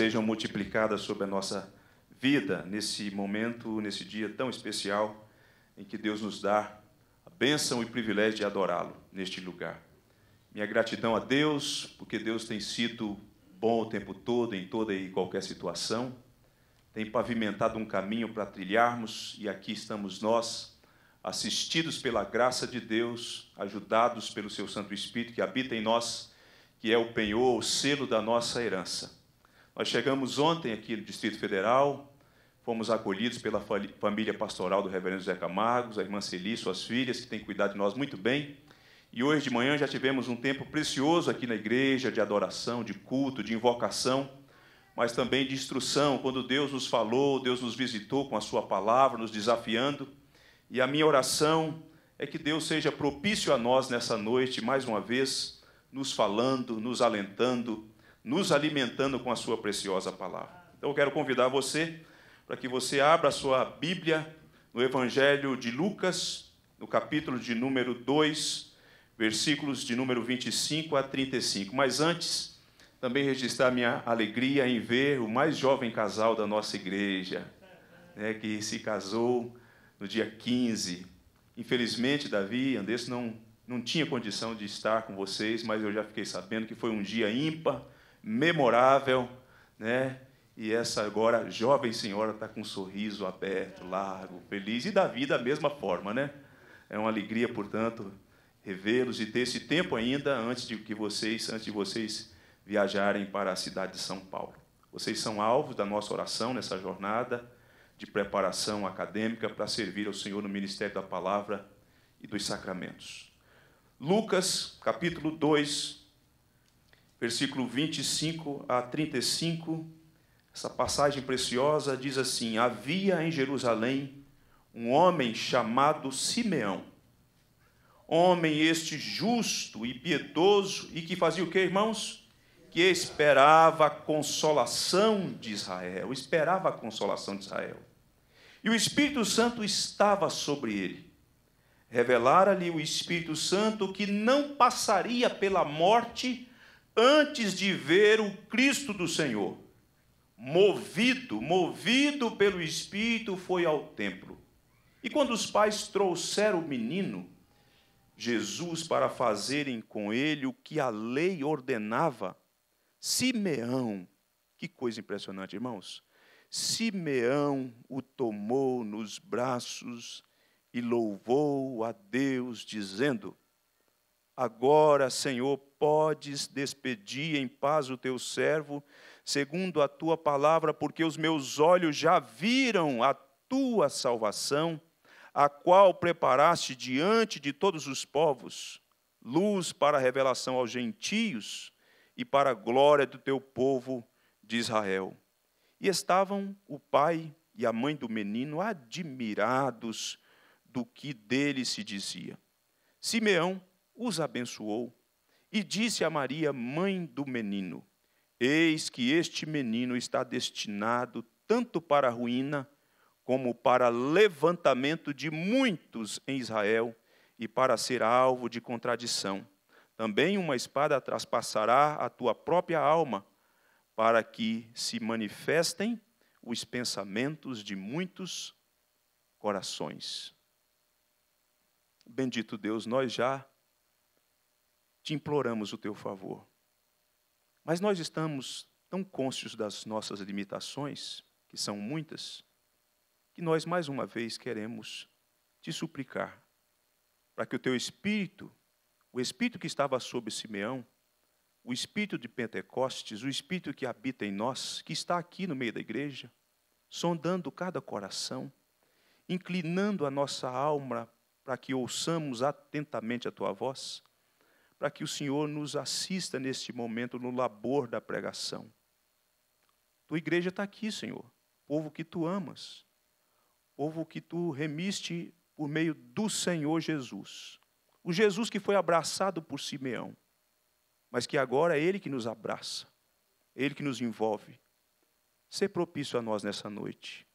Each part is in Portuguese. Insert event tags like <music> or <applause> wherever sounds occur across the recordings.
sejam multiplicadas sobre a nossa vida nesse momento, nesse dia tão especial em que Deus nos dá a bênção e o privilégio de adorá-lo neste lugar. Minha gratidão a Deus, porque Deus tem sido bom o tempo todo, em toda e qualquer situação, tem pavimentado um caminho para trilharmos e aqui estamos nós, assistidos pela graça de Deus, ajudados pelo seu Santo Espírito que habita em nós, que é o penhor, o selo da nossa herança. Nós chegamos ontem aqui no Distrito Federal, fomos acolhidos pela família pastoral do reverendo Zeca Magos, a irmã Celi, suas filhas, que têm cuidado de nós muito bem. E hoje de manhã já tivemos um tempo precioso aqui na igreja de adoração, de culto, de invocação, mas também de instrução, quando Deus nos falou, Deus nos visitou com a sua palavra, nos desafiando. E a minha oração é que Deus seja propício a nós nessa noite, mais uma vez, nos falando, nos alentando, nos alimentando com a sua preciosa palavra. Então eu quero convidar você para que você abra a sua Bíblia no Evangelho de Lucas, no capítulo de número 2, versículos de número 25 a 35. Mas antes, também registrar minha alegria em ver o mais jovem casal da nossa igreja, né, que se casou no dia 15. Infelizmente, Davi e não, não tinha condição de estar com vocês, mas eu já fiquei sabendo que foi um dia ímpar memorável, né? E essa agora jovem senhora está com um sorriso aberto, largo, feliz e da vida da mesma forma, né? É uma alegria, portanto, revê-los e ter esse tempo ainda antes de que vocês, antes de vocês viajarem para a cidade de São Paulo. Vocês são alvos da nossa oração nessa jornada de preparação acadêmica para servir ao Senhor no ministério da palavra e dos sacramentos. Lucas, capítulo 2, versículo 25 a 35, essa passagem preciosa diz assim: Havia em Jerusalém um homem chamado Simeão, homem este justo e piedoso, e que fazia o que, irmãos? Que esperava a consolação de Israel, esperava a consolação de Israel. E o Espírito Santo estava sobre ele. Revelara-lhe o Espírito Santo que não passaria pela morte antes de ver o Cristo do Senhor. Movido, movido pelo Espírito, foi ao templo. E quando os pais trouxeram o menino, Jesus, para fazerem com ele o que a lei ordenava, Simeão, que coisa impressionante, irmãos. Simeão o tomou nos braços e louvou a Deus, dizendo: Agora, Senhor, podes despedir em paz o teu servo, segundo a tua palavra, porque os meus olhos já viram a tua salvação, a qual preparaste diante de todos os povos, luz para a revelação aos gentios e para a glória do teu povo de Israel. E estavam o pai e a mãe do menino admirados do que dele se dizia. Simeão os abençoou e disse a Maria, mãe do menino: Eis que este menino está destinado tanto para a ruína, como para levantamento de muitos em Israel e para ser alvo de contradição. Também uma espada traspassará a tua própria alma, para que se manifestem os pensamentos de muitos corações. Bendito Deus, nós já te imploramos o teu favor. Mas nós estamos tão conscientes das nossas limitações, que são muitas, que nós mais uma vez queremos te suplicar para que o teu espírito, o espírito que estava sobre Simeão, o espírito de Pentecostes, o espírito que habita em nós, que está aqui no meio da igreja, sondando cada coração, inclinando a nossa alma para que ouçamos atentamente a tua voz, para que o Senhor nos assista neste momento no labor da pregação. Tua igreja está aqui, Senhor, povo que tu amas, povo que tu remiste por meio do Senhor Jesus. O Jesus que foi abraçado por Simeão, mas que agora é Ele que nos abraça, Ele que nos envolve. Sê propício a nós nessa noite.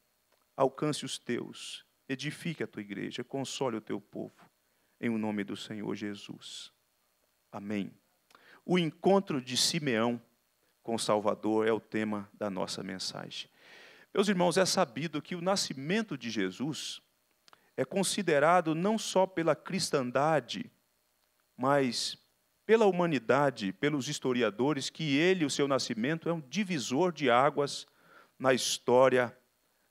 Alcance os teus, edifique a tua igreja, console o teu povo. Em o nome do Senhor Jesus. Amém. O encontro de Simeão com o Salvador é o tema da nossa mensagem. Meus irmãos, é sabido que o nascimento de Jesus é considerado não só pela cristandade, mas pela humanidade, pelos historiadores, que ele, o seu nascimento, é um divisor de águas na história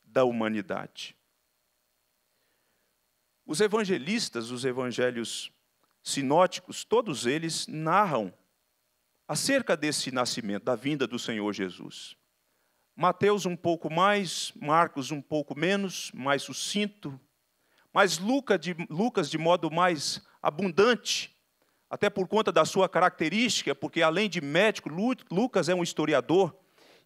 da humanidade. Os evangelistas, os evangelhos sinóticos, todos eles narram acerca desse nascimento, da vinda do Senhor Jesus. Mateus um pouco mais, Marcos um pouco menos, mais sucinto, mas Lucas de, Lucas de modo mais abundante, até por conta da sua característica, porque além de médico, Lucas é um historiador,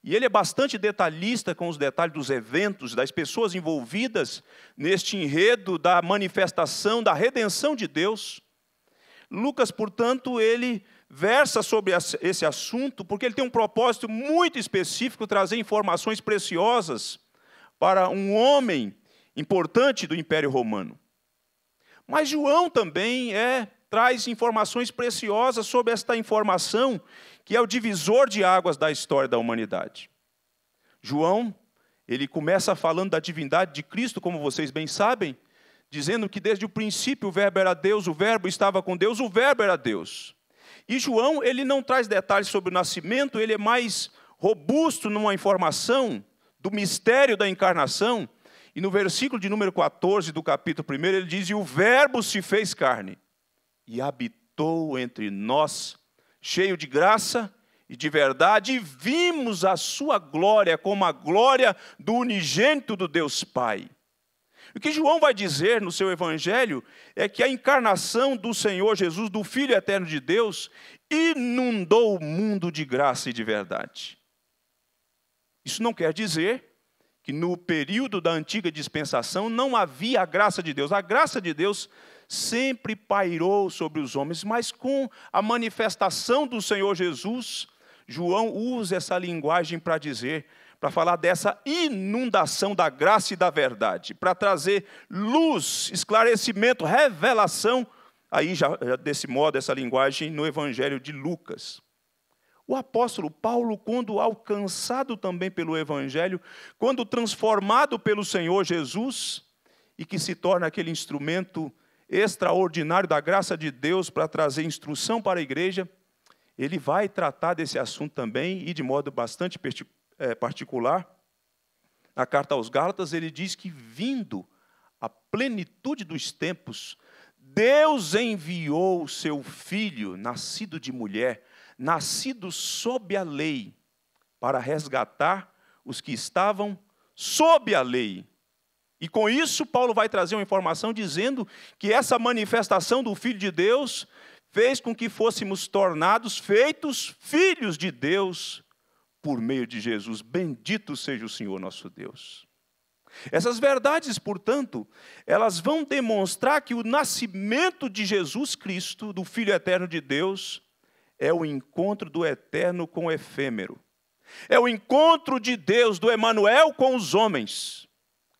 e ele é bastante detalhista com os detalhes dos eventos, das pessoas envolvidas neste enredo da manifestação da redenção de Deus Lucas, portanto, ele versa sobre esse assunto porque ele tem um propósito muito específico trazer informações preciosas para um homem importante do Império Romano. Mas João também é traz informações preciosas sobre esta informação que é o divisor de águas da história da humanidade. João, ele começa falando da divindade de Cristo, como vocês bem sabem, dizendo que desde o princípio o Verbo era Deus, o Verbo estava com Deus, o Verbo era Deus. E João, ele não traz detalhes sobre o nascimento, ele é mais robusto numa informação do mistério da encarnação. E no versículo de número 14 do capítulo 1, ele diz: E o Verbo se fez carne e habitou entre nós, cheio de graça e de verdade, e vimos a sua glória como a glória do unigênito do Deus Pai o que João vai dizer no seu evangelho é que a encarnação do Senhor Jesus, do Filho eterno de Deus, inundou o mundo de graça e de verdade. Isso não quer dizer que no período da antiga dispensação não havia a graça de Deus. A graça de Deus sempre pairou sobre os homens, mas com a manifestação do Senhor Jesus, João usa essa linguagem para dizer para falar dessa inundação da graça e da verdade, para trazer luz, esclarecimento, revelação, aí já, já desse modo, essa linguagem no Evangelho de Lucas. O apóstolo Paulo, quando alcançado também pelo Evangelho, quando transformado pelo Senhor Jesus, e que se torna aquele instrumento extraordinário da graça de Deus para trazer instrução para a igreja, ele vai tratar desse assunto também e de modo bastante é, particular, na carta aos Gálatas, ele diz que, vindo a plenitude dos tempos, Deus enviou o seu filho, nascido de mulher, nascido sob a lei, para resgatar os que estavam sob a lei. E com isso, Paulo vai trazer uma informação dizendo que essa manifestação do Filho de Deus fez com que fôssemos tornados feitos filhos de Deus por meio de Jesus. Bendito seja o Senhor nosso Deus. Essas verdades, portanto, elas vão demonstrar que o nascimento de Jesus Cristo, do Filho Eterno de Deus, é o encontro do eterno com o efêmero. É o encontro de Deus, do Emanuel com os homens.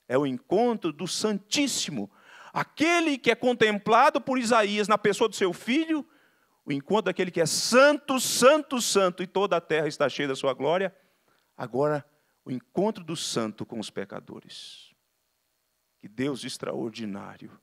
É o encontro do Santíssimo, aquele que é contemplado por Isaías na pessoa do seu filho o encontro daquele que é santo, santo, santo, e toda a terra está cheia da sua glória, agora o encontro do santo com os pecadores. Que Deus extraordinário,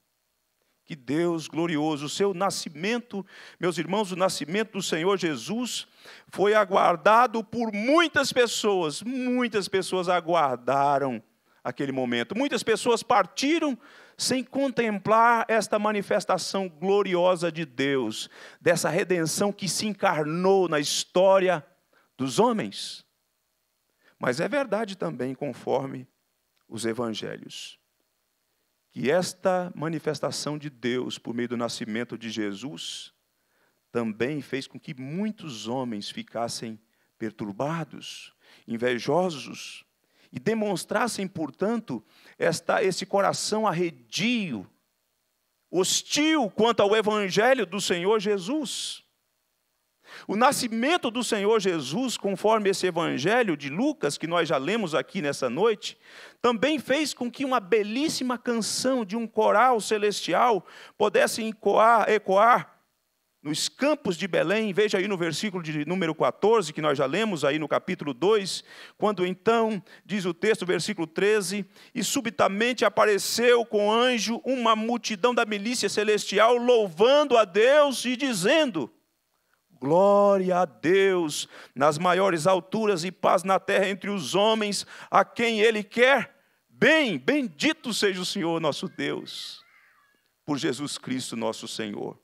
que Deus glorioso, o seu nascimento, meus irmãos, o nascimento do Senhor Jesus foi aguardado por muitas pessoas, muitas pessoas aguardaram aquele momento, muitas pessoas partiram sem contemplar esta manifestação gloriosa de Deus, dessa redenção que se encarnou na história dos homens. Mas é verdade também, conforme os evangelhos, que esta manifestação de Deus por meio do nascimento de Jesus também fez com que muitos homens ficassem perturbados, invejosos, e demonstrassem, portanto, esta, esse coração arredio, hostil quanto ao Evangelho do Senhor Jesus. O nascimento do Senhor Jesus, conforme esse Evangelho de Lucas, que nós já lemos aqui nessa noite, também fez com que uma belíssima canção de um coral celestial pudesse ecoar, ecoar nos campos de Belém, veja aí no versículo de número 14, que nós já lemos aí no capítulo 2, quando então, diz o texto, versículo 13: E subitamente apareceu com anjo uma multidão da milícia celestial, louvando a Deus e dizendo: Glória a Deus nas maiores alturas e paz na terra entre os homens, a quem Ele quer bem. Bendito seja o Senhor nosso Deus, por Jesus Cristo nosso Senhor.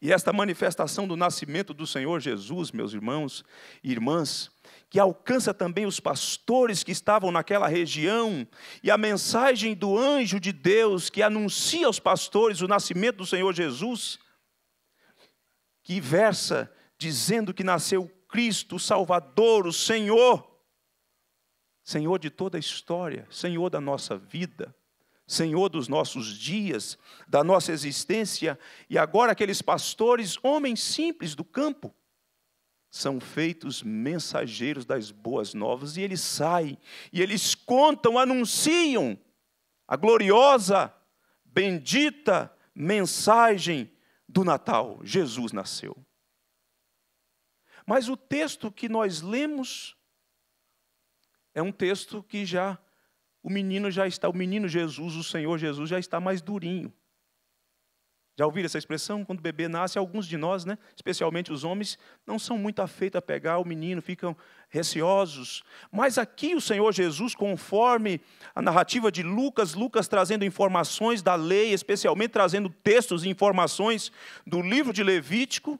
E esta manifestação do nascimento do Senhor Jesus, meus irmãos e irmãs, que alcança também os pastores que estavam naquela região, e a mensagem do anjo de Deus que anuncia aos pastores o nascimento do Senhor Jesus, que versa dizendo que nasceu Cristo, o Salvador, o Senhor, Senhor de toda a história, Senhor da nossa vida. Senhor dos nossos dias, da nossa existência, e agora aqueles pastores, homens simples do campo, são feitos mensageiros das boas novas, e eles saem, e eles contam, anunciam a gloriosa, bendita mensagem do Natal: Jesus nasceu. Mas o texto que nós lemos é um texto que já o menino já está, o menino Jesus, o Senhor Jesus já está mais durinho. Já ouviram essa expressão? Quando o bebê nasce, alguns de nós, né, especialmente os homens, não são muito afeitos a pegar o menino, ficam receosos. Mas aqui o Senhor Jesus, conforme a narrativa de Lucas, Lucas trazendo informações da lei, especialmente trazendo textos e informações do livro de Levítico,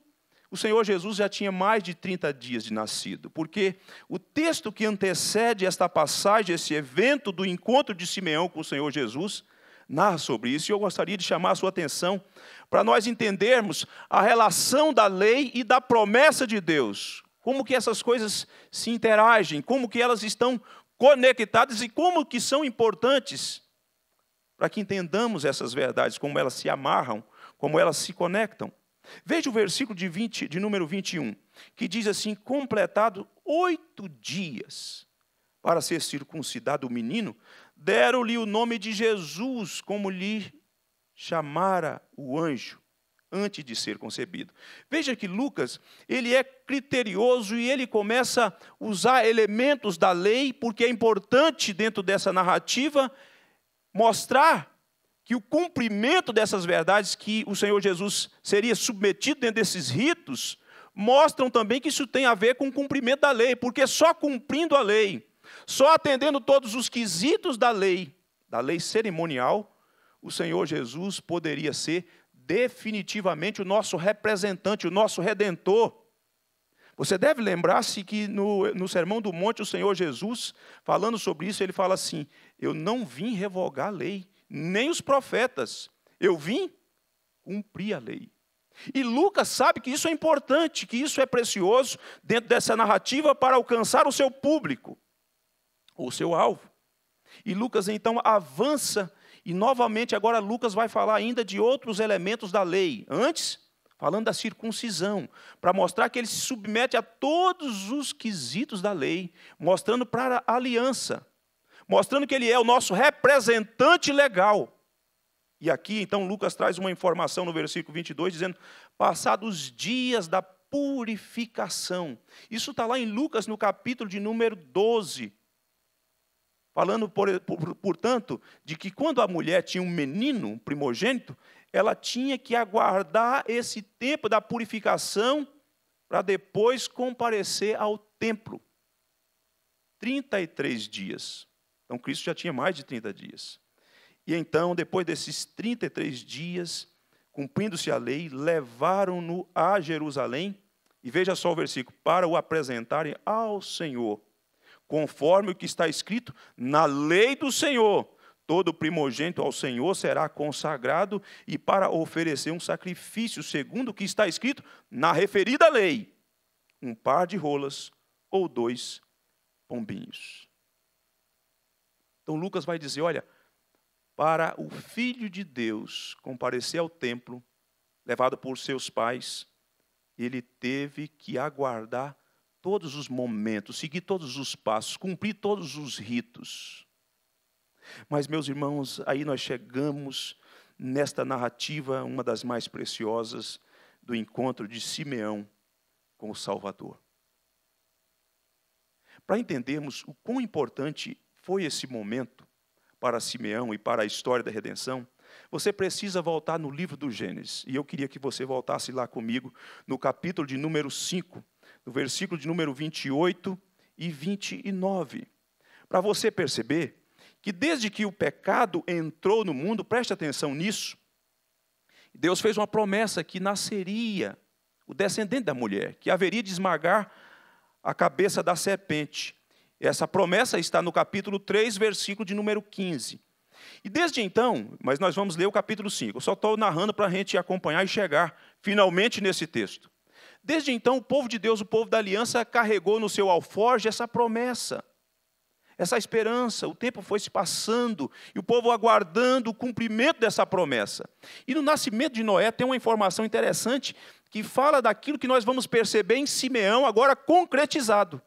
o Senhor Jesus já tinha mais de 30 dias de nascido, porque o texto que antecede esta passagem, esse evento do encontro de Simeão com o Senhor Jesus, narra sobre isso, e eu gostaria de chamar a sua atenção para nós entendermos a relação da lei e da promessa de Deus. Como que essas coisas se interagem, como que elas estão conectadas e como que são importantes para que entendamos essas verdades, como elas se amarram, como elas se conectam. Veja o versículo de, 20, de número 21, que diz assim: Completado oito dias para ser circuncidado o menino, deram-lhe o nome de Jesus, como lhe chamara o anjo, antes de ser concebido. Veja que Lucas, ele é criterioso e ele começa a usar elementos da lei, porque é importante dentro dessa narrativa mostrar que o cumprimento dessas verdades que o Senhor Jesus seria submetido dentro desses ritos, mostram também que isso tem a ver com o cumprimento da lei, porque só cumprindo a lei, só atendendo todos os quesitos da lei, da lei cerimonial, o Senhor Jesus poderia ser definitivamente o nosso representante, o nosso redentor. Você deve lembrar-se que no, no Sermão do Monte, o Senhor Jesus, falando sobre isso, ele fala assim: Eu não vim revogar a lei, nem os profetas. Eu vim cumprir a lei. E Lucas sabe que isso é importante, que isso é precioso dentro dessa narrativa para alcançar o seu público, o seu alvo. E Lucas então avança, e novamente agora Lucas vai falar ainda de outros elementos da lei. Antes, falando da circuncisão, para mostrar que ele se submete a todos os quesitos da lei, mostrando para a aliança, mostrando que ele é o nosso representante legal. E aqui, então, Lucas traz uma informação no versículo 22, dizendo: passados dias da purificação. Isso está lá em Lucas, no capítulo de número 12. Falando, por, por, portanto, de que quando a mulher tinha um menino, um primogênito, ela tinha que aguardar esse tempo da purificação para depois comparecer ao templo. 33 dias. Então, Cristo já tinha mais de 30 dias. E então, depois desses 33 dias, cumprindo-se a lei, levaram-no a Jerusalém, e veja só o versículo, para o apresentarem ao Senhor, conforme o que está escrito na lei do Senhor. Todo primogênito ao Senhor será consagrado e para oferecer um sacrifício, segundo o que está escrito na referida lei, um par de rolas ou dois pombinhos. Então Lucas vai dizer: olha, para o filho de Deus comparecer ao templo, levado por seus pais, ele teve que aguardar todos os momentos, seguir todos os passos, cumprir todos os ritos. Mas, meus irmãos, aí nós chegamos nesta narrativa, uma das mais preciosas, do encontro de Simeão com o Salvador. Para entendermos o quão importante foi esse momento para Simeão e para a história da redenção, você precisa voltar no livro do Gênesis. E eu queria que você voltasse lá comigo, no capítulo de número 5, no versículo de número 28 e 29. Para você perceber que desde que o pecado entrou no mundo, preste atenção nisso, Deus fez uma promessa que nasceria o descendente da mulher, que haveria de esmagar a cabeça da serpente. Essa promessa está no capítulo 3, versículo de número 15. E desde então, mas nós vamos ler o capítulo 5, eu só estou narrando para a gente acompanhar e chegar finalmente nesse texto. Desde então, o povo de Deus, o povo da aliança, carregou no seu alforge essa promessa, essa esperança. O tempo foi se passando e o povo aguardando o cumprimento dessa promessa. E no nascimento de Noé tem uma informação interessante que fala daquilo que nós vamos perceber em Simeão, agora concretizado.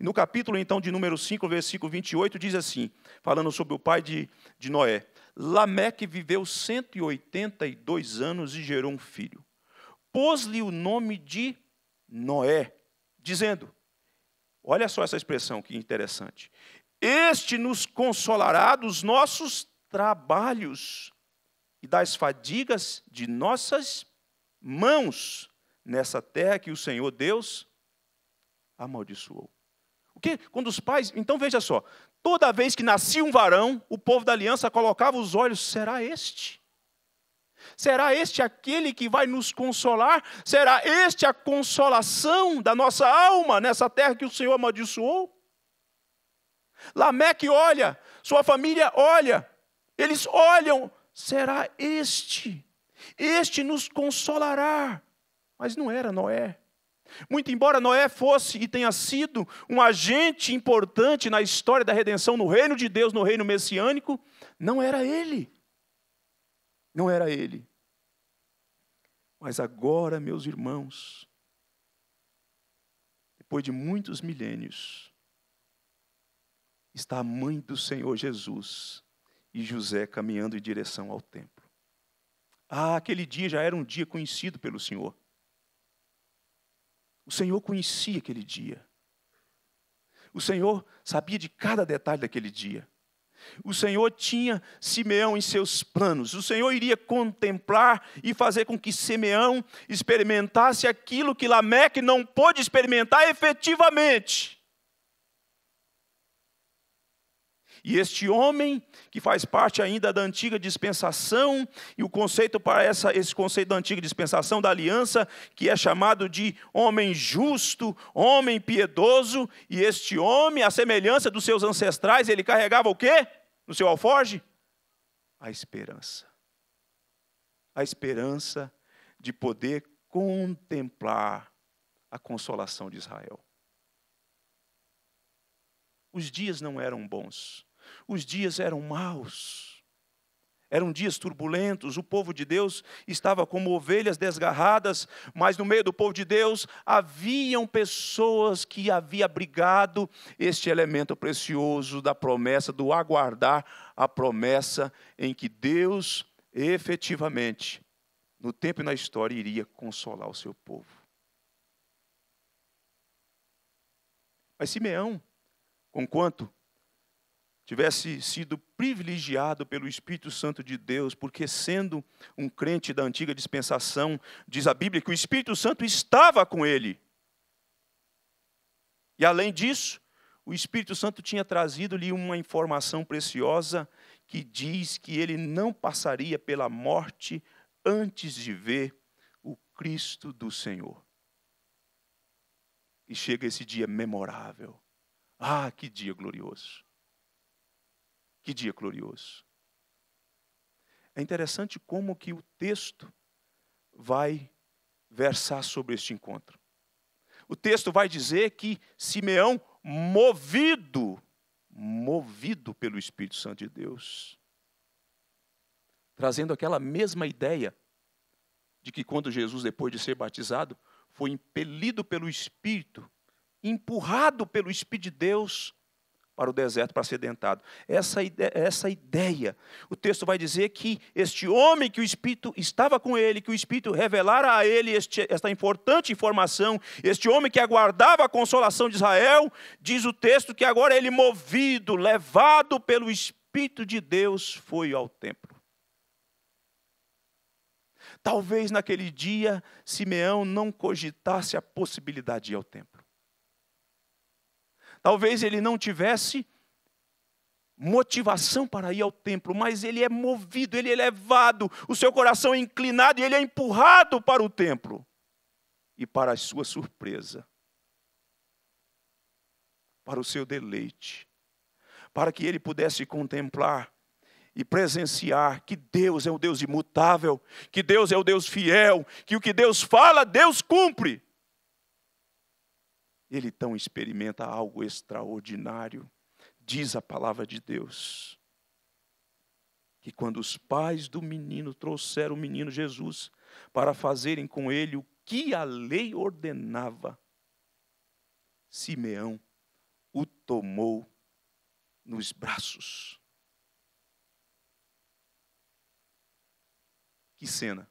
No capítulo, então, de número 5, versículo 28, diz assim, falando sobre o pai de, de Noé. Lameque viveu 182 anos e gerou um filho. Pôs-lhe o nome de Noé, dizendo, olha só essa expressão que interessante, este nos consolará dos nossos trabalhos e das fadigas de nossas mãos nessa terra que o Senhor Deus amaldiçoou. Porque quando os pais. Então veja só: toda vez que nascia um varão, o povo da aliança colocava os olhos: será este? Será este aquele que vai nos consolar? Será este a consolação da nossa alma nessa terra que o Senhor amaldiçoou? Lameque olha, sua família olha, eles olham, será este? Este nos consolará. Mas não era Noé. Muito embora Noé fosse e tenha sido um agente importante na história da redenção no reino de Deus, no reino messiânico, não era ele. Não era ele. Mas agora, meus irmãos, depois de muitos milênios, está a mãe do Senhor Jesus e José caminhando em direção ao templo. Ah, aquele dia já era um dia conhecido pelo Senhor. O Senhor conhecia aquele dia. O Senhor sabia de cada detalhe daquele dia. O Senhor tinha Simeão em seus planos. O Senhor iria contemplar e fazer com que Simeão experimentasse aquilo que Lameque não pôde experimentar efetivamente. E este homem, que faz parte ainda da antiga dispensação, e o conceito para essa, esse conceito da antiga dispensação da aliança, que é chamado de homem justo, homem piedoso, e este homem, à semelhança dos seus ancestrais, ele carregava o quê? No seu alforge? A esperança. A esperança de poder contemplar a consolação de Israel. Os dias não eram bons. Os dias eram maus. Eram dias turbulentos, o povo de Deus estava como ovelhas desgarradas, mas no meio do povo de Deus haviam pessoas que havia abrigado este elemento precioso da promessa, do aguardar a promessa em que Deus efetivamente, no tempo e na história, iria consolar o seu povo. Mas Simeão, conquanto tivesse sido privilegiado pelo Espírito Santo de Deus, porque sendo um crente da antiga dispensação, diz a Bíblia que o Espírito Santo estava com ele. E além disso, o Espírito Santo tinha trazido-lhe uma informação preciosa que diz que ele não passaria pela morte antes de ver o Cristo do Senhor. E chega esse dia memorável. Ah, que dia glorioso! Que dia glorioso. É interessante como que o texto vai versar sobre este encontro. O texto vai dizer que Simeão, movido, movido pelo Espírito Santo de Deus, trazendo aquela mesma ideia de que quando Jesus, depois de ser batizado, foi impelido pelo Espírito, empurrado pelo Espírito de Deus para o deserto para ser dentado. Essa, ideia, essa ideia, o texto vai dizer que este homem que o Espírito estava com ele, que o Espírito revelara a ele este, esta importante informação, este homem que aguardava a consolação de Israel, diz o texto que agora ele, movido, levado pelo Espírito de Deus, foi ao templo. Talvez naquele dia Simeão não cogitasse a possibilidade de ir ao templo. Talvez ele não tivesse motivação para ir ao templo, mas ele é movido, ele é levado, o seu coração é inclinado e ele é empurrado para o templo. E para sua surpresa, para o seu deleite, para que ele pudesse contemplar e presenciar que Deus é o Deus imutável, que Deus é o Deus fiel, que o que Deus fala, Deus cumpre ele então experimenta algo extraordinário. Diz a palavra de Deus que quando os pais do menino trouxeram o menino Jesus para fazerem com ele o que a lei ordenava, Simeão o tomou nos braços. Que cena!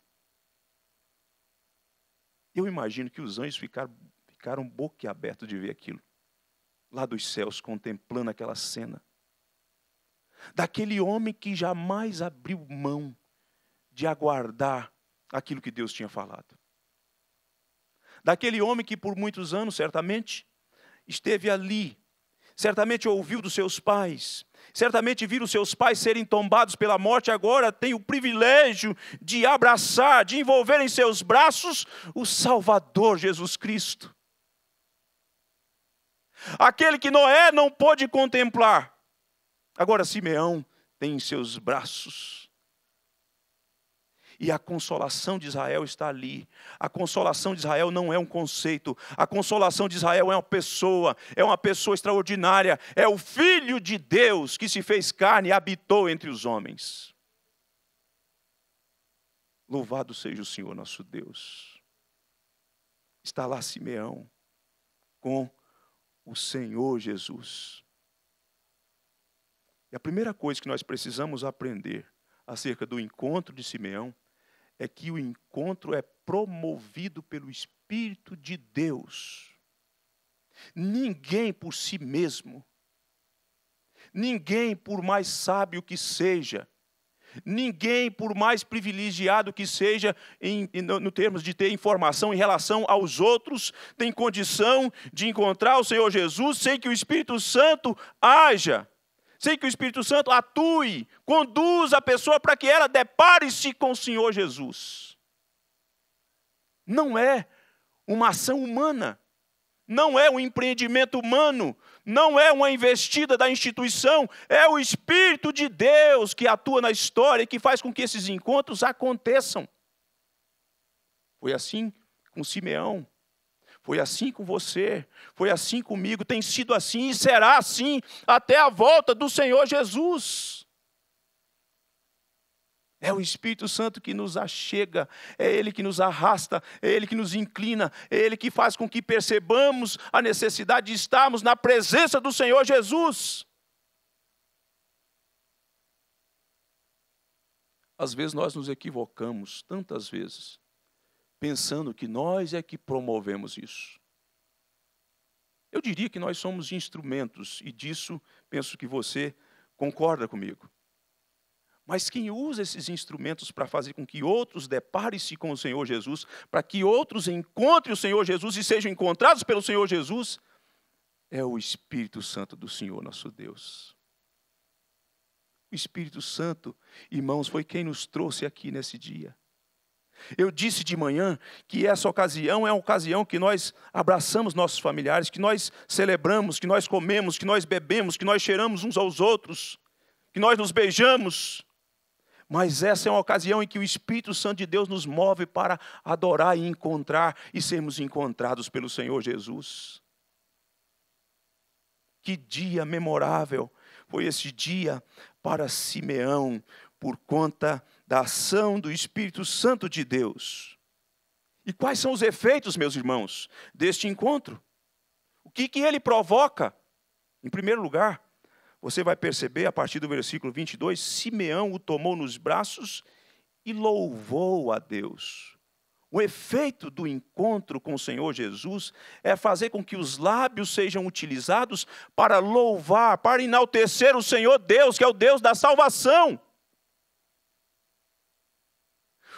Eu imagino que os anjos ficaram ficaram boquiabertos de ver aquilo. Lá dos céus, contemplando aquela cena. Daquele homem que jamais abriu mão de aguardar aquilo que Deus tinha falado. Daquele homem que por muitos anos, certamente, esteve ali, certamente ouviu dos seus pais, certamente viu os seus pais serem tombados pela morte, agora tem o privilégio de abraçar, de envolver em seus braços o Salvador Jesus Cristo aquele que Noé não pôde contemplar. Agora Simeão tem em seus braços. E a consolação de Israel está ali. A consolação de Israel não é um conceito. A consolação de Israel é uma pessoa, é uma pessoa extraordinária, é o filho de Deus que se fez carne e habitou entre os homens. Louvado seja o Senhor nosso Deus. Está lá Simeão com o Senhor Jesus. E a primeira coisa que nós precisamos aprender acerca do encontro de Simeão é que o encontro é promovido pelo Espírito de Deus. Ninguém por si mesmo, ninguém por mais sábio que seja, Ninguém, por mais privilegiado que seja, em, no, no termos de ter informação em relação aos outros, tem condição de encontrar o Senhor Jesus sem que o Espírito Santo haja, sem que o Espírito Santo atue, conduza a pessoa para que ela depare-se com o Senhor Jesus. Não é uma ação humana, não é um empreendimento humano, não é uma investida da instituição, é o Espírito de Deus que atua na história e que faz com que esses encontros aconteçam. Foi assim com Simeão, foi assim com você, foi assim comigo, tem sido assim e será assim até a volta do Senhor Jesus. É o Espírito Santo que nos achega, é Ele que nos arrasta, é Ele que nos inclina, é Ele que faz com que percebamos a necessidade de estarmos na presença do Senhor Jesus. Às vezes nós nos equivocamos, tantas vezes, pensando que nós é que promovemos isso. Eu diria que nós somos instrumentos, e disso penso que você concorda comigo. Mas quem usa esses instrumentos para fazer com que outros deparem-se com o Senhor Jesus, para que outros encontrem o Senhor Jesus e sejam encontrados pelo Senhor Jesus, é o Espírito Santo do Senhor nosso Deus. O Espírito Santo, irmãos, foi quem nos trouxe aqui nesse dia. Eu disse de manhã que essa ocasião é uma ocasião que nós abraçamos nossos familiares, que nós celebramos, que nós comemos, que nós bebemos, que nós cheiramos uns aos outros, que nós nos beijamos, mas essa é uma ocasião em que o Espírito Santo de Deus nos move para adorar e encontrar e sermos encontrados pelo Senhor Jesus. Que dia memorável foi esse dia para Simeão, por conta da ação do Espírito Santo de Deus. E quais são os efeitos, meus irmãos, deste encontro? O que, que ele provoca? Em primeiro lugar, você vai perceber a partir do versículo 22, Simeão o tomou nos braços e louvou a Deus. O efeito do encontro com o Senhor Jesus é fazer com que os lábios sejam utilizados para louvar, para enaltecer o Senhor Deus, que é o Deus da salvação.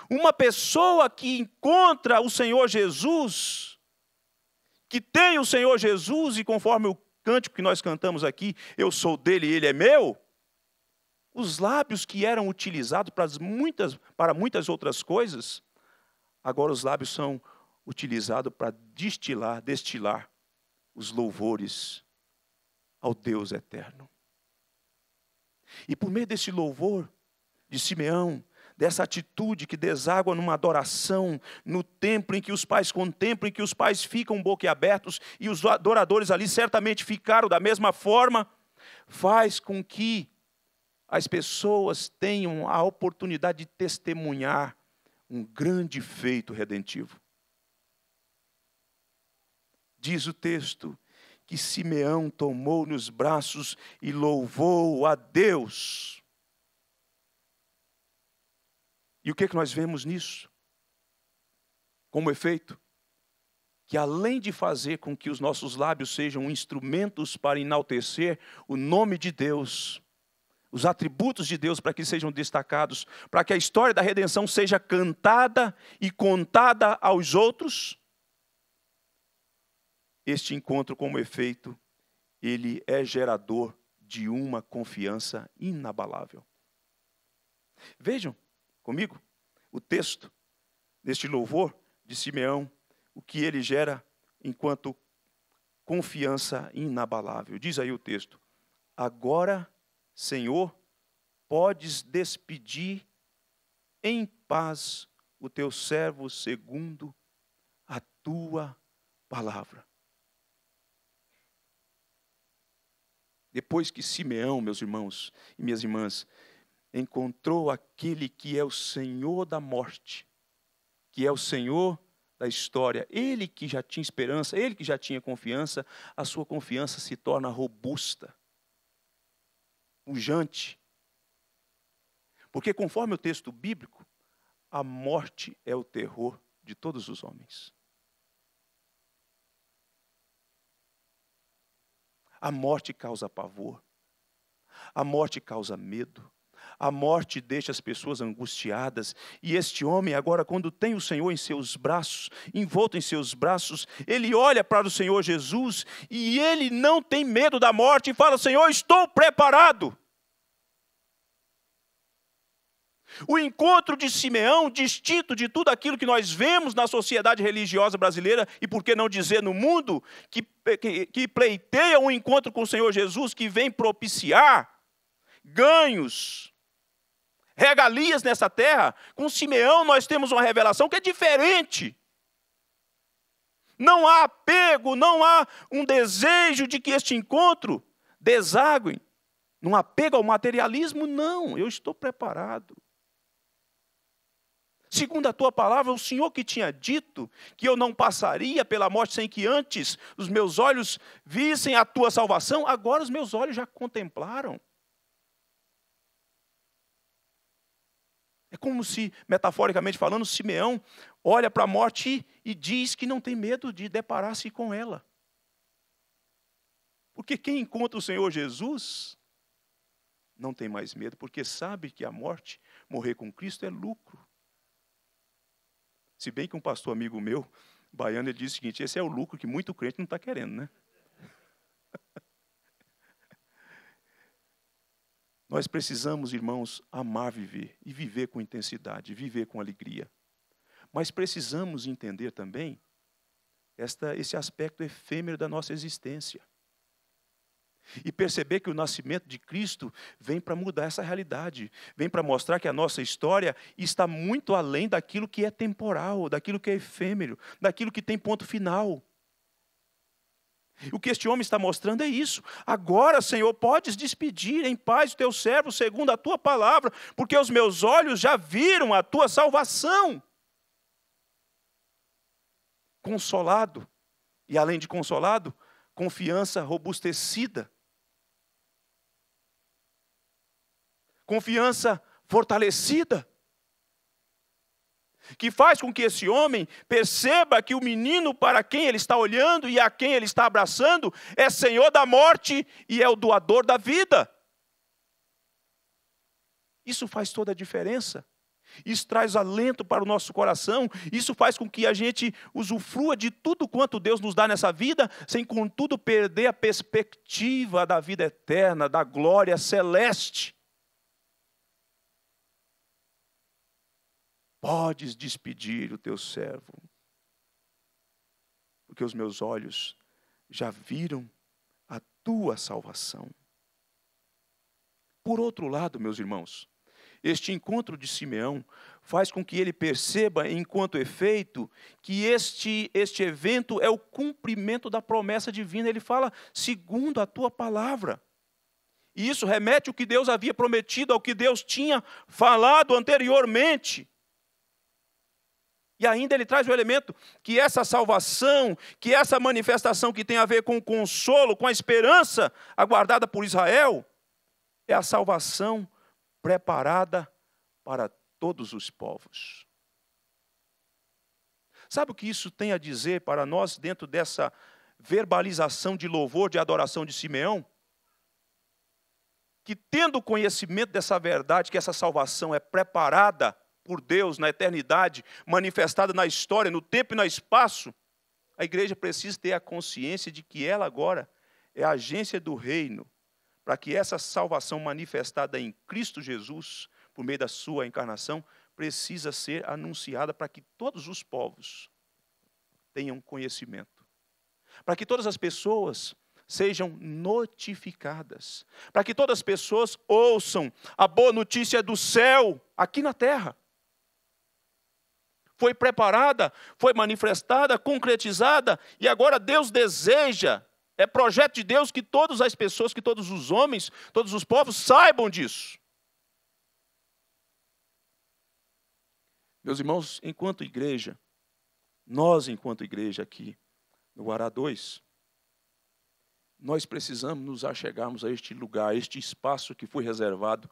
Uma pessoa que encontra o Senhor Jesus, que tem o Senhor Jesus, e conforme o cântico que nós cantamos aqui, eu sou dele e ele é meu, os lábios que eram utilizados para muitas, para muitas outras coisas, agora os lábios são utilizados para destilar, destilar os louvores ao Deus eterno. E por meio desse louvor de Simeão, dessa atitude que deságua numa adoração, no templo em que os pais contemplam, em que os pais ficam boquiabertos e os adoradores ali certamente ficaram da mesma forma, faz com que as pessoas tenham a oportunidade de testemunhar um grande feito redentivo. Diz o texto que Simeão tomou nos braços e louvou a Deus. E o que, é que nós vemos nisso? Como efeito? Que além de fazer com que os nossos lábios sejam instrumentos para enaltecer o nome de Deus, os atributos de Deus para que sejam destacados, para que a história da redenção seja cantada e contada aos outros, este encontro, como efeito, ele é gerador de uma confiança inabalável. Vejam, comigo o texto deste louvor de Simeão, o que ele gera enquanto confiança inabalável. Diz aí o texto: Agora, Senhor, podes despedir em paz o teu servo segundo a tua palavra. Depois que Simeão, meus irmãos e minhas irmãs, encontrou aquele que é o Senhor da morte, que é o Senhor da história. Ele que já tinha esperança, ele que já tinha confiança, a sua confiança se torna robusta, pujante. Porque conforme o texto bíblico, a morte é o terror de todos os homens. A morte causa pavor. A morte causa medo. A morte deixa as pessoas angustiadas. E este homem, agora, quando tem o Senhor em seus braços, envolto em seus braços, ele olha para o Senhor Jesus e ele não tem medo da morte e fala: Senhor, estou preparado. O encontro de Simeão, distinto de tudo aquilo que nós vemos na sociedade religiosa brasileira, e por que não dizer no mundo, que, que, que, pleiteia um encontro com o Senhor Jesus, que vem propiciar ganhos regalias nessa terra, com Simeão nós temos uma revelação que é diferente. Não há apego, não há um desejo de que este encontro deságue. Não apego ao materialismo, não. Eu estou preparado. Segundo a tua palavra, o Senhor que tinha dito que eu não passaria pela morte sem que antes os meus olhos vissem a tua salvação, agora os meus olhos já contemplaram. É como se, metaforicamente falando, Simeão olha para a morte e, e diz que não tem medo de deparar-se com ela. Porque quem encontra o Senhor Jesus não tem mais medo, porque sabe que a morte, morrer com Cristo, é lucro. Se bem que um pastor amigo meu, baiano, ele disse o seguinte: esse é o lucro que muito crente não está querendo, né? <laughs> Nós precisamos, irmãos, amar viver e viver com intensidade, viver com alegria. Mas precisamos entender também esta, esse aspecto efêmero da nossa existência. E perceber que o nascimento de Cristo vem para mudar essa realidade, vem para mostrar que a nossa história está muito além daquilo que é temporal, daquilo que é efêmero, daquilo que tem ponto final. O que este homem está mostrando é isso. Agora, Senhor, podes despedir em paz o teu servo segundo a tua palavra, porque os meus olhos já viram a tua salvação. Consolado, e além de consolado, confiança robustecida. Confiança fortalecida que faz com que esse homem perceba que o menino para quem ele está olhando e a quem ele está abraçando é senhor da morte e é o doador da vida. Isso faz toda a diferença. Isso traz alento para o nosso coração, isso faz com que a gente usufrua de tudo quanto Deus nos dá nessa vida, sem contudo perder a perspectiva da vida eterna, da glória celeste. Podes despedir o teu servo, porque os meus olhos já viram a tua salvação. Por outro lado, meus irmãos, este encontro de Simeão faz com que ele perceba, enquanto efeito, que este, este evento é o cumprimento da promessa divina. Ele fala, segundo a tua palavra. E isso remete ao que Deus havia prometido, ao que Deus tinha falado anteriormente. E ainda ele traz o elemento que essa salvação, que essa manifestação que tem a ver com o consolo, com a esperança aguardada por Israel, é a salvação preparada para todos os povos. Sabe o que isso tem a dizer para nós dentro dessa verbalização de louvor, de adoração de Simeão? Que tendo conhecimento dessa verdade, que essa salvação é preparada por Deus na eternidade, manifestada na história, no tempo e no espaço, a igreja precisa ter a consciência de que ela agora é a agência do reino, para que essa salvação manifestada em Cristo Jesus, por meio da sua encarnação, precisa ser anunciada para que todos os povos tenham conhecimento, para que todas as pessoas sejam notificadas, para que todas as pessoas ouçam a boa notícia do céu aqui na terra foi preparada, foi manifestada, concretizada, e agora Deus deseja, é projeto de Deus que todas as pessoas, que todos os homens, todos os povos saibam disso. Meus irmãos, enquanto igreja, nós, enquanto igreja aqui no Guará 2, nós precisamos nos achegarmos a este lugar, a este espaço que foi reservado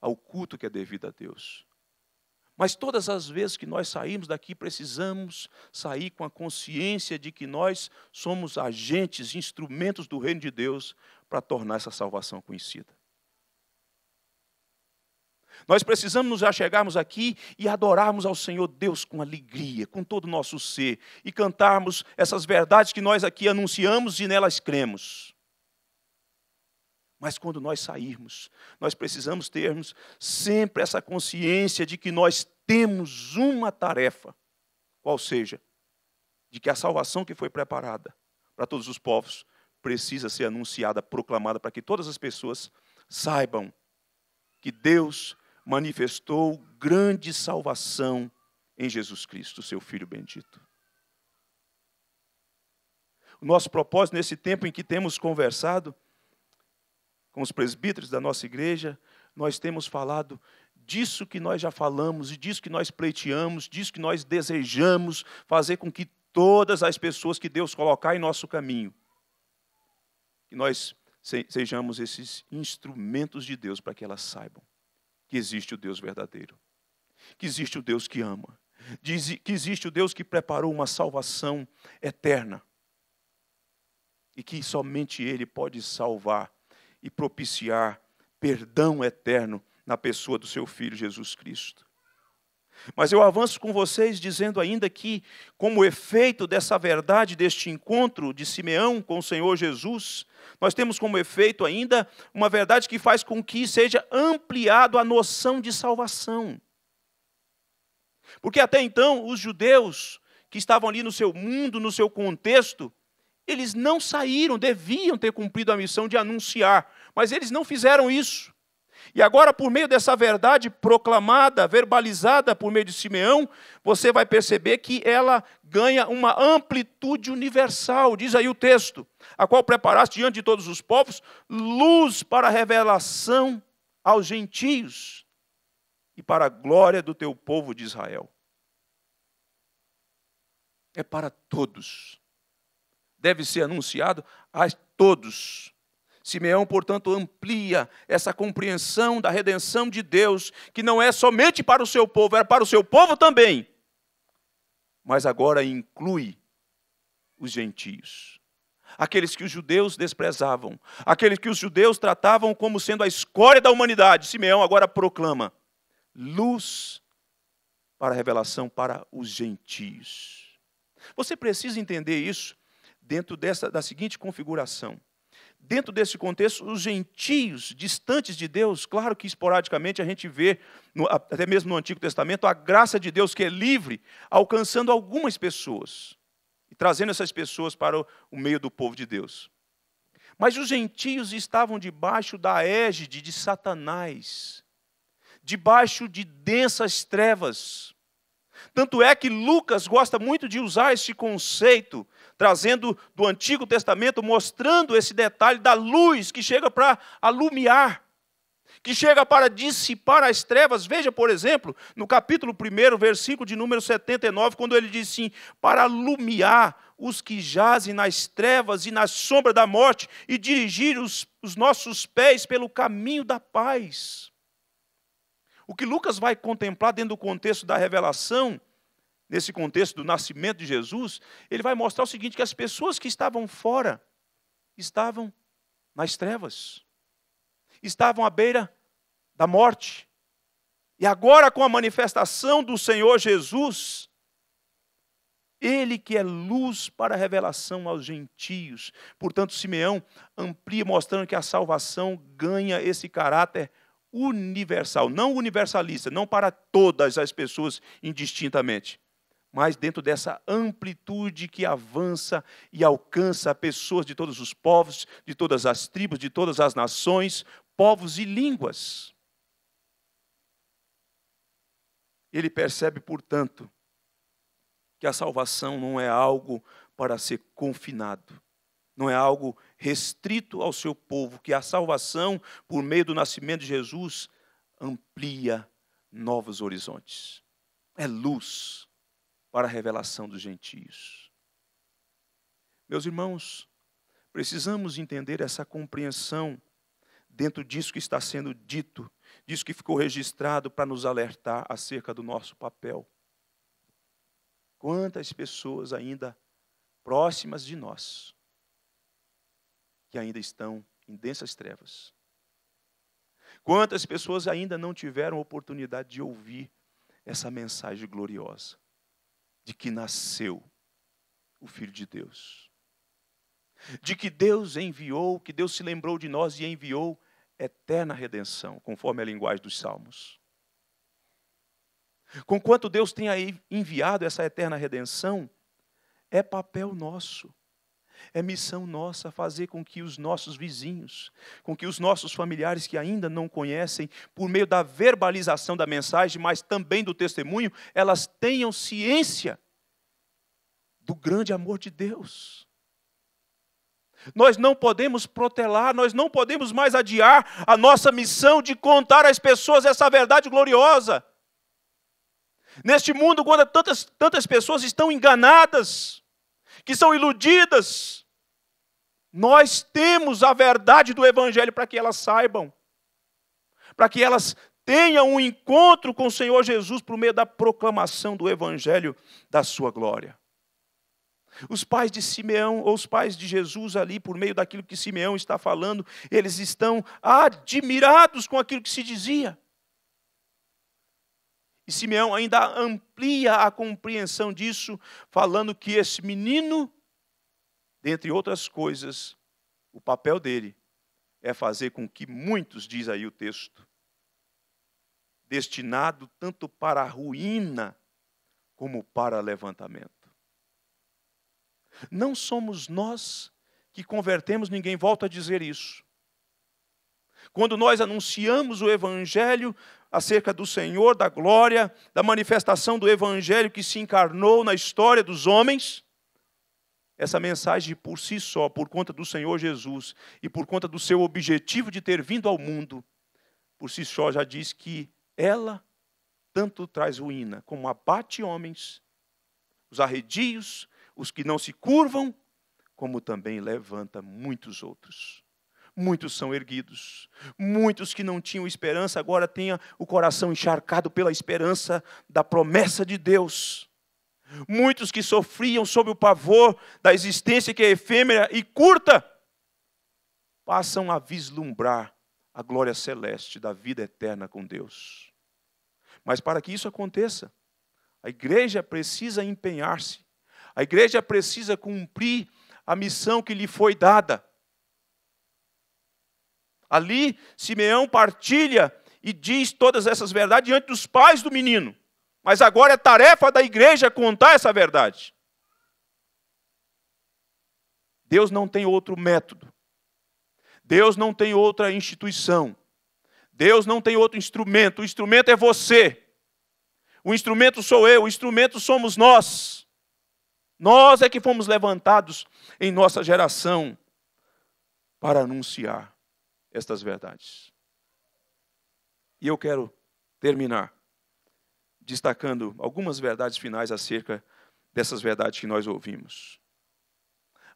ao culto que é devido a Deus. Mas todas as vezes que nós saímos daqui, precisamos sair com a consciência de que nós somos agentes, instrumentos do reino de Deus para tornar essa salvação conhecida. Nós precisamos nos chegarmos aqui e adorarmos ao Senhor Deus com alegria, com todo o nosso ser, e cantarmos essas verdades que nós aqui anunciamos e nelas cremos. Mas quando nós sairmos, nós precisamos termos sempre essa consciência de que nós temos uma tarefa, qual seja, de que a salvação que foi preparada para todos os povos precisa ser anunciada, proclamada, para que todas as pessoas saibam que Deus manifestou grande salvação em Jesus Cristo, seu Filho bendito. O nosso propósito nesse tempo em que temos conversado com os presbíteros da nossa igreja, nós temos falado disso que nós já falamos e disso que nós pleiteamos, disso que nós desejamos fazer com que todas as pessoas que Deus colocar em nosso caminho, que nós sejamos esses instrumentos de Deus para que elas saibam que existe o Deus verdadeiro, que existe o Deus que ama, que existe o Deus que preparou uma salvação eterna e que somente Ele pode salvar e propiciar perdão eterno na pessoa do seu filho Jesus Cristo. Mas eu avanço com vocês dizendo ainda que, como efeito dessa verdade, deste encontro de Simeão com o Senhor Jesus, nós temos como efeito ainda uma verdade que faz com que seja ampliado a noção de salvação. Porque até então, os judeus que estavam ali no seu mundo, no seu contexto, eles não saíram, deviam ter cumprido a missão de anunciar, mas eles não fizeram isso. E agora, por meio dessa verdade proclamada, verbalizada por meio de Simeão, você vai perceber que ela ganha uma amplitude universal, diz aí o texto, a qual preparaste diante de todos os povos luz para a revelação aos gentios e para a glória do teu povo de Israel. É para todos. Deve ser anunciado a todos Simeão, portanto, amplia essa compreensão da redenção de Deus, que não é somente para o seu povo, é para o seu povo também, mas agora inclui os gentios. Aqueles que os judeus desprezavam, aqueles que os judeus tratavam como sendo a escória da humanidade, Simeão agora proclama luz para a revelação para os gentios. Você precisa entender isso dentro dessa, da seguinte configuração dentro desse contexto, os gentios distantes de Deus, claro que esporadicamente a gente vê, até mesmo no Antigo Testamento, a graça de Deus que é livre, alcançando algumas pessoas e trazendo essas pessoas para o meio do povo de Deus. Mas os gentios estavam debaixo da égide de Satanás, debaixo de densas trevas. Tanto é que Lucas gosta muito de usar esse conceito trazendo do Antigo Testamento, mostrando esse detalhe da luz que chega para alumiar, que chega para dissipar as trevas. Veja, por exemplo, no capítulo 1, versículo de número 79, quando ele diz assim: para alumiar os que jazem nas trevas e na sombra da morte e dirigir os, os nossos pés pelo caminho da paz. O que Lucas vai contemplar dentro do contexto da revelação nesse contexto do nascimento de Jesus, ele vai mostrar o seguinte: que as pessoas que estavam fora estavam nas trevas, estavam à beira da morte. E agora, com a manifestação do Senhor Jesus, ele que é luz para a revelação aos gentios. Portanto, Simeão amplia mostrando que a salvação ganha esse caráter universal, não universalista, não para todas as pessoas indistintamente, mas dentro dessa amplitude que avança e alcança pessoas de todos os povos, de todas as tribos, de todas as nações, povos e línguas. Ele percebe, portanto, que a salvação não é algo para ser confinado, não é algo restrito ao seu povo, que a salvação, por meio do nascimento de Jesus, amplia novos horizontes. É luz, para a revelação dos gentios. Meus irmãos, precisamos entender essa compreensão dentro disso que está sendo dito, disso que ficou registrado para nos alertar acerca do nosso papel. Quantas pessoas ainda próximas de nós que ainda estão em densas trevas. Quantas pessoas ainda não tiveram oportunidade de ouvir essa mensagem gloriosa? de que nasceu o Filho de Deus. De que Deus enviou, que Deus se lembrou de nós e enviou eterna redenção, conforme a linguagem dos Salmos. Conquanto Deus tenha enviado essa eterna redenção, é papel nosso é missão nossa fazer com que os nossos vizinhos, com que os nossos familiares que ainda não conhecem, por meio da verbalização da mensagem, mas também do testemunho, elas tenham ciência do grande amor de Deus. Nós não podemos protelar, nós não podemos mais adiar a nossa missão de contar às pessoas essa verdade gloriosa. Neste mundo, quando tantas, tantas pessoas estão enganadas, que são iludidas. Nós temos a verdade do Evangelho para que elas saibam, para que elas tenham um encontro com o Senhor Jesus por meio da proclamação do Evangelho da sua glória. Os pais de Simeão, ou os pais de Jesus ali, por meio daquilo que Simeão está falando, eles estão admirados com aquilo que se dizia. E Simeão ainda amplia a compreensão disso, falando que esse menino, dentre outras coisas, o papel dele é fazer com que muitos, diz aí o texto, destinado tanto para a ruína como para levantamento. Não somos nós que convertemos ninguém, volta a dizer isso. Quando nós anunciamos o Evangelho acerca do Senhor, da glória, da manifestação do Evangelho que se encarnou na história dos homens, essa mensagem por si só, por conta do Senhor Jesus e por conta do seu objetivo de ter vindo ao mundo, por si só já diz que ela tanto traz ruína como abate homens, os arredios, os que não se curvam, como também levanta muitos outros muitos são erguidos. Muitos que não tinham esperança agora têm o coração encharcado pela esperança da promessa de Deus. Muitos que sofriam sob o pavor da existência que é efêmera e curta, passam a vislumbrar a glória celeste da vida eterna com Deus. Mas para que isso aconteça, a igreja precisa empenhar-se, a igreja precisa cumprir a missão que lhe foi dada. Ali, Simeão partilha e diz todas essas verdades diante dos pais do menino. Mas agora é tarefa da igreja contar essa verdade. Deus não tem outro método. Deus não tem outra instituição. Deus não tem outro instrumento. O instrumento é você. O instrumento sou eu. O instrumento somos nós. Nós é que fomos levantados em nossa geração para anunciar estas verdades. E eu quero terminar destacando algumas verdades finais acerca dessas verdades que nós ouvimos.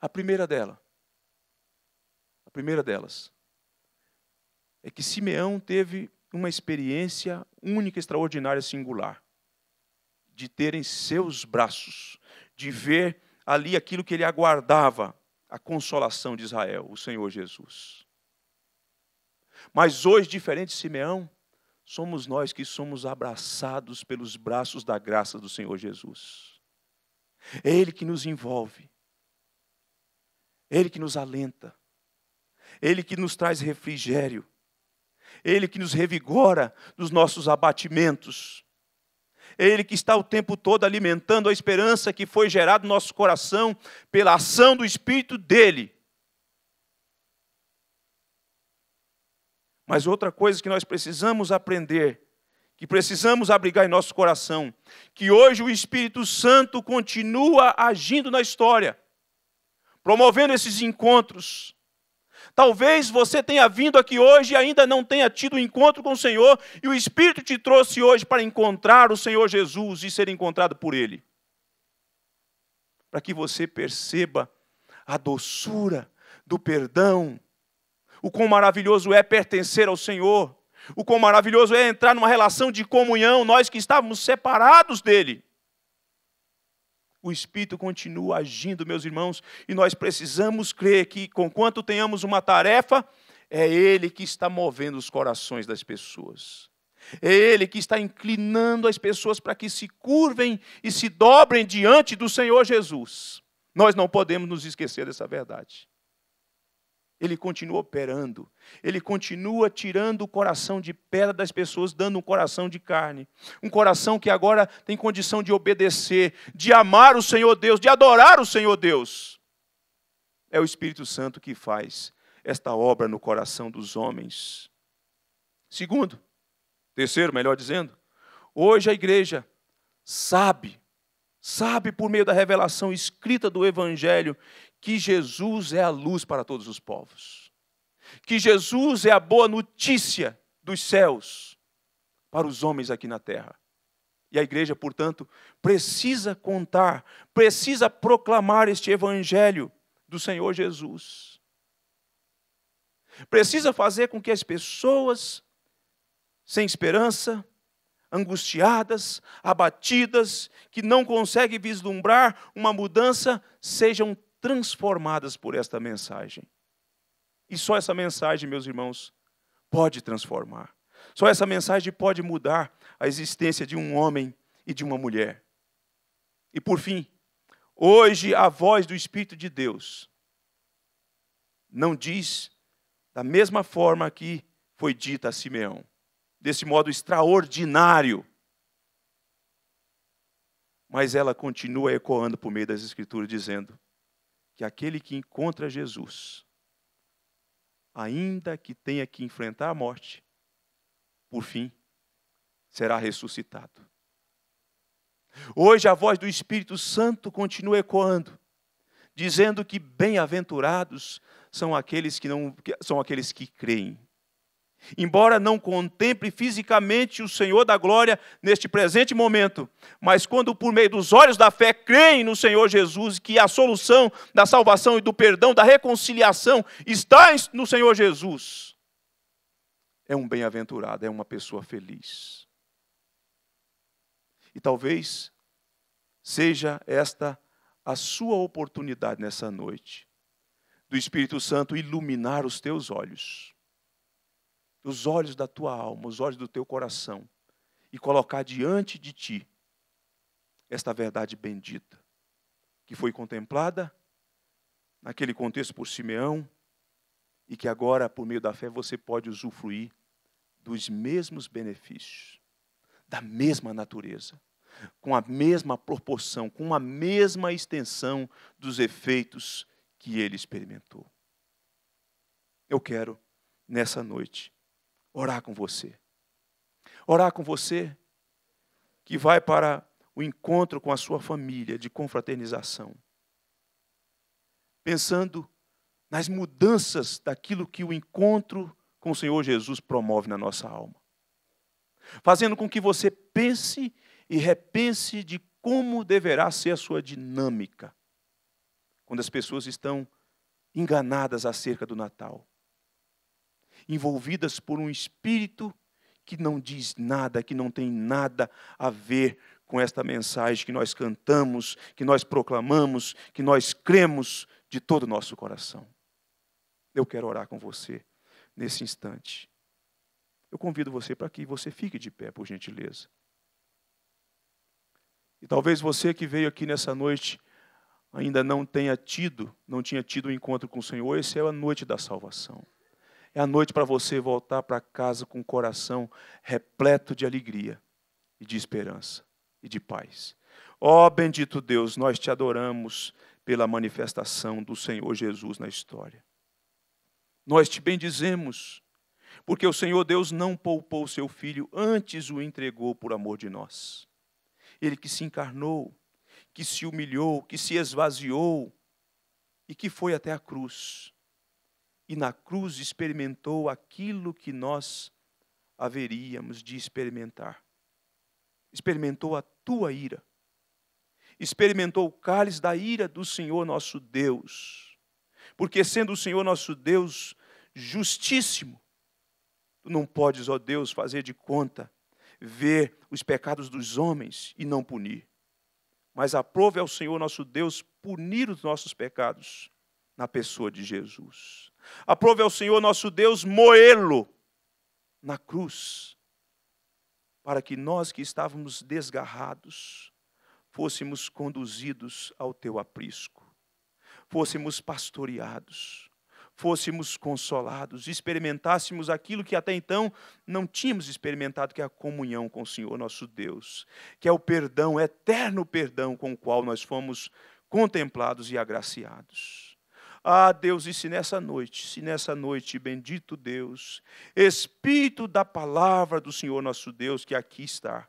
A primeira dela, a primeira delas, é que Simeão teve uma experiência única, extraordinária, singular, de ter em seus braços, de ver ali aquilo que ele aguardava, a consolação de Israel, o Senhor Jesus. Mas hoje, diferente de Simeão, somos nós que somos abraçados pelos braços da graça do Senhor Jesus. É Ele que nos envolve, Ele que nos alenta, Ele que nos traz refrigério, Ele que nos revigora dos nossos abatimentos. Ele que está o tempo todo alimentando a esperança que foi gerada no nosso coração pela ação do Espírito dele. Mas outra coisa que nós precisamos aprender, que precisamos abrigar em nosso coração, que hoje o Espírito Santo continua agindo na história, promovendo esses encontros. Talvez você tenha vindo aqui hoje e ainda não tenha tido um encontro com o Senhor, e o Espírito te trouxe hoje para encontrar o Senhor Jesus e ser encontrado por Ele. Para que você perceba a doçura do perdão, o quão maravilhoso é pertencer ao Senhor. O quão maravilhoso é entrar numa relação de comunhão, nós que estávamos separados dele. O Espírito continua agindo, meus irmãos, e nós precisamos crer que, conquanto tenhamos uma tarefa, é Ele que está movendo os corações das pessoas. É Ele que está inclinando as pessoas para que se curvem e se dobrem diante do Senhor Jesus. Nós não podemos nos esquecer dessa verdade. Ele continua operando. Ele continua tirando o coração de pedra das pessoas, dando um coração de carne. Um coração que agora tem condição de obedecer, de amar o Senhor Deus, de adorar o Senhor Deus. É o Espírito Santo que faz esta obra no coração dos homens. Segundo, terceiro, melhor dizendo, hoje a igreja sabe, sabe por meio da revelação escrita do Evangelho, que Jesus é a luz para todos os povos, que Jesus é a boa notícia dos céus para os homens aqui na terra. E a igreja, portanto, precisa contar, precisa proclamar este evangelho do Senhor Jesus. Precisa fazer com que as pessoas sem esperança, angustiadas, abatidas, que não conseguem vislumbrar uma mudança, sejam transformadas por esta mensagem. E só essa mensagem, meus irmãos, pode transformar. Só essa mensagem pode mudar a existência de um homem e de uma mulher. E por fim, hoje a voz do Espírito de Deus não diz da mesma forma que foi dita a Simeão, desse modo extraordinário. Mas ela continua ecoando por meio das Escrituras, dizendo: que aquele que encontra Jesus, ainda que tenha que enfrentar a morte, por fim será ressuscitado. Hoje a voz do Espírito Santo continua ecoando, dizendo que bem-aventurados são aqueles que não são aqueles que creem. Embora não contemple fisicamente o Senhor da glória neste presente momento, mas quando por meio dos olhos da fé creem no Senhor Jesus, que a solução da salvação e do perdão, da reconciliação está no Senhor Jesus, é um bem-aventurado, é uma pessoa feliz. E talvez seja esta a sua oportunidade nessa noite, do Espírito Santo iluminar os teus olhos os olhos da tua alma, os olhos do teu coração, e colocar diante de ti esta verdade bendita, que foi contemplada naquele contexto por Simeão, e que agora, por meio da fé, você pode usufruir dos mesmos benefícios, da mesma natureza, com a mesma proporção, com a mesma extensão dos efeitos que ele experimentou. Eu quero, nessa noite, orar com você. Orar com você que vai para o encontro com a sua família de confraternização. Pensando nas mudanças daquilo que o encontro com o Senhor Jesus promove na nossa alma. Fazendo com que você pense e repense de como deverá ser a sua dinâmica quando as pessoas estão enganadas acerca do Natal envolvidas por um espírito que não diz nada, que não tem nada a ver com esta mensagem que nós cantamos, que nós proclamamos, que nós cremos de todo o nosso coração. Eu quero orar com você nesse instante. Eu convido você para que você fique de pé, por gentileza. E talvez você que veio aqui nessa noite ainda não tenha tido, não tinha tido um encontro com o Senhor, essa é a noite da salvação. É a noite para você voltar para casa com o coração repleto de alegria e de esperança e de paz. Ó oh, bendito Deus, nós te adoramos pela manifestação do Senhor Jesus na história. Nós te bendizemos, porque o Senhor Deus não poupou seu filho, antes o entregou por amor de nós. Ele que se encarnou, que se humilhou, que se esvaziou e que foi até a cruz e na cruz experimentou aquilo que nós haveríamos de experimentar. Experimentou a tua ira. Experimentou o cálice da ira do Senhor nosso Deus. Porque sendo o Senhor nosso Deus justíssimo, tu não podes, ó Deus, fazer de conta, ver os pecados dos homens e não punir. Mas aprove ao Senhor nosso Deus punir os nossos pecados na pessoa de Jesus. Aprove ao Senhor nosso Deus moê-lo na cruz, para que nós que estávamos desgarrados fôssemos conduzidos ao teu aprisco, fôssemos pastoreados, fôssemos consolados, experimentássemos aquilo que até então não tínhamos experimentado, que é a comunhão com o Senhor nosso Deus, que é o perdão, o eterno perdão com o qual nós fomos contemplados e agraciados. Ah, Deus, e se nessa noite, se nessa noite, bendito Deus, Espírito da palavra do Senhor nosso Deus, que aqui está,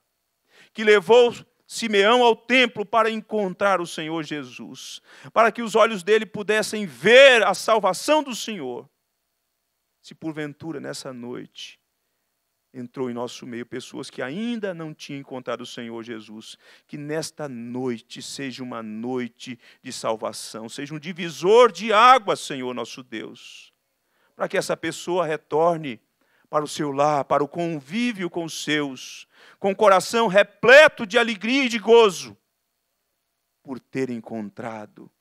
que levou Simeão ao templo para encontrar o Senhor Jesus, para que os olhos dele pudessem ver a salvação do Senhor. Se porventura nessa noite entrou em nosso meio pessoas que ainda não tinham encontrado o Senhor Jesus. Que nesta noite seja uma noite de salvação, seja um divisor de água, Senhor nosso Deus, para que essa pessoa retorne para o seu lar, para o convívio com os seus, com o coração repleto de alegria e de gozo, por ter encontrado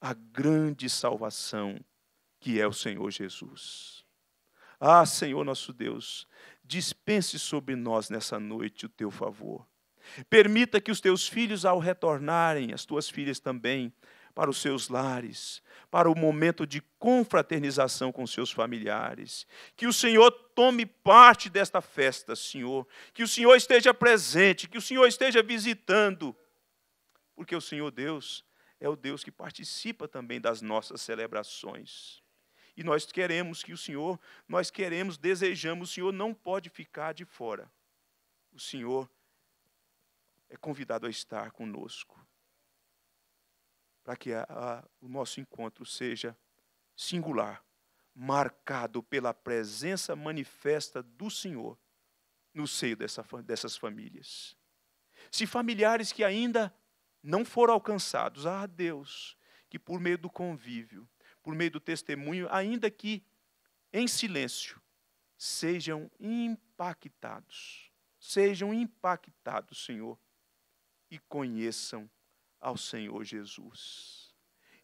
a grande salvação que é o Senhor Jesus. Ah, Senhor nosso Deus, dispense sobre nós nessa noite o teu favor. Permita que os teus filhos, ao retornarem, as tuas filhas também, para os seus lares, para o momento de confraternização com seus familiares. Que o Senhor tome parte desta festa, Senhor. Que o Senhor esteja presente, que o Senhor esteja visitando. Porque o Senhor Deus é o Deus que participa também das nossas celebrações. E nós queremos que o Senhor, nós queremos, desejamos, o Senhor não pode ficar de fora. O Senhor é convidado a estar conosco, para que a, a, o nosso encontro seja singular, marcado pela presença manifesta do Senhor no seio dessa, dessas famílias. Se familiares que ainda não foram alcançados, ah, Deus, que por meio do convívio, por meio do testemunho, ainda que em silêncio, sejam impactados. Sejam impactados, Senhor, e conheçam ao Senhor Jesus.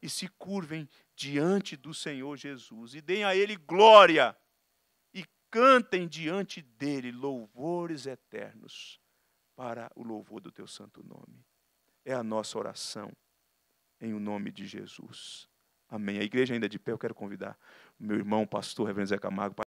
E se curvem diante do Senhor Jesus e deem a Ele glória e cantem diante dele louvores eternos para o louvor do teu santo nome. É a nossa oração em o nome de Jesus. Amém. A igreja ainda é de pé, eu quero convidar o meu irmão, pastor Reverendo Zé Camargo,